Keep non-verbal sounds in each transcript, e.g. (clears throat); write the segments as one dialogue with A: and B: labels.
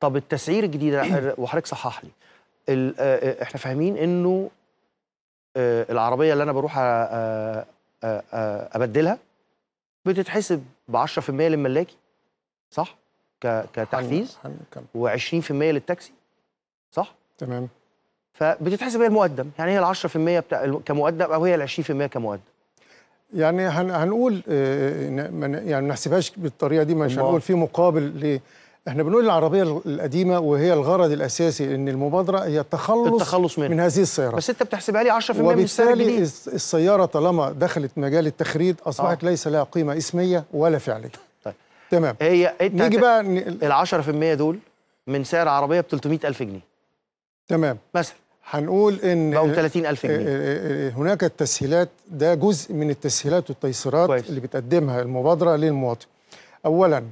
A: طب التسعير الجديد (clears throat) وحضرتك صحح لي آه، آه، احنا فاهمين انه آه، العربيه اللي انا بروح ابدلها بتتحسب ب 10% للملاكي صح كتحفيز و20% للتاكسي صح تمام فبتتحسب هي المقدم يعني هي ال 10% بتاع كمقدم او هي ال 20% كمقدم يعني هنقول
B: يعني ما نحسبهاش بالطريقه دي مش هنقول في مقابل احنا بنقول العربيه القديمه وهي الغرض الاساسي ان المبادره هي التخلص, التخلص منها. من هذه السياره بس انت بتحسبها
A: لي 10% من السعر وبالتالي
B: السياره طالما دخلت مجال التخريد اصبحت آه. ليس لها قيمه اسميه ولا فعليه طيب
A: تمام هي نيجي بقى ن... ال 10% دول من سعر عربيه ب 300000 جنيه
B: تمام مثلا هنقول ان بقوا 30000 آه، جنيه آه، آه، هناك التسهيلات ده جزء من التسهيلات والتيسيرات كويس. اللي بتقدمها المبادره للمواطن اولا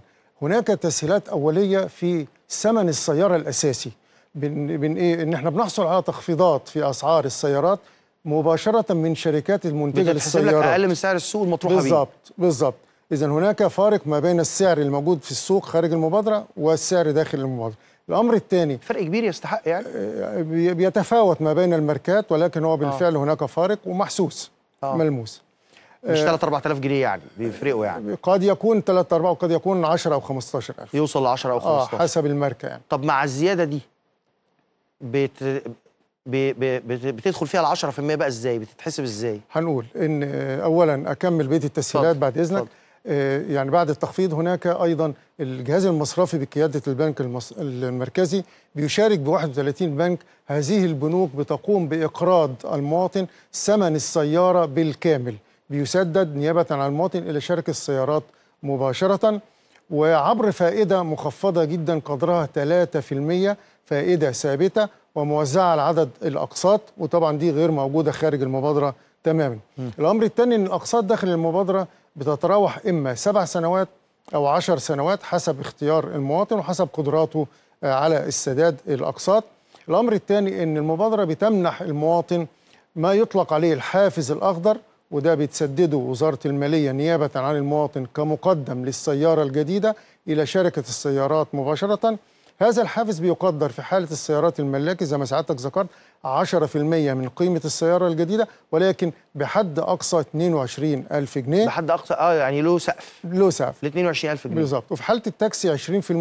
B: هناك تسهيلات اوليه في ثمن السياره الاساسي بن, بن ايه ان احنا بنحصل على تخفيضات في اسعار السيارات مباشره من شركات المنتجه للسيارات لك اقل
A: من سعر السوق المطروحه بالظبط
B: بالظبط اذا هناك فارق ما بين السعر الموجود في السوق خارج المبادره والسعر داخل المبادره الامر الثاني فرق كبير يستحق يعني آه، بيتفاوت ما بين الماركات ولكن هو آه. بالفعل آه. هناك فارق ومحسوس آه. ملموس
A: مش 3 آه، 4000 جنيه يعني بيفرقوا يعني
B: قد يكون 3 4 وقد يكون 10 او 15000
A: يوصل ل 10 او 15 اه حسب الماركه يعني طب مع الزياده دي بت... بتدخل فيها ال 10% بقى ازاي؟ بتتحسب ازاي؟
B: هنقول ان آه، اولا اكمل بقيه التسهيلات بعد اذنك طب. آه، يعني بعد التخفيض هناك ايضا الجهاز المصرفي بقياده البنك المص... المركزي بيشارك ب 31 بنك هذه البنوك بتقوم باقراض المواطن ثمن السياره بالكامل بيسدد نيابة عن المواطن إلى شركة السيارات مباشرة وعبر فائدة مخفضة جدا قدرها 3% فائدة ثابتة وموزعة على عدد الأقساط وطبعا دي غير موجودة خارج المبادرة تماما م. الأمر الثاني أن الأقساط داخل المبادرة بتتراوح إما سبع سنوات أو عشر سنوات حسب اختيار المواطن وحسب قدراته آه، على السداد الأقساط الأمر الثاني أن المبادرة بتمنح المواطن ما يطلق عليه الحافز الأخضر وده بتسدده وزارة المالية نيابة عن المواطن كمقدم للسيارة الجديدة إلى شركة السيارات مباشرة هذا الحافز بيقدر في حالة السيارات الملاكي زي ما سعادتك ذكرت 10% من قيمة السيارة الجديدة ولكن بحد أقصى 22 ألف جنيه بحد أقصى آه يعني له سقف له سقف ل 22 ألف جنيه بالظبط وفي حالة التاكسي 20%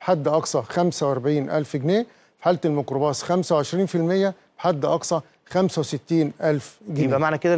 B: بحد أقصى 45 ألف جنيه في حالة الميكروباص 25% بحد أقصى 65 ألف جنيه يبقى معنى كده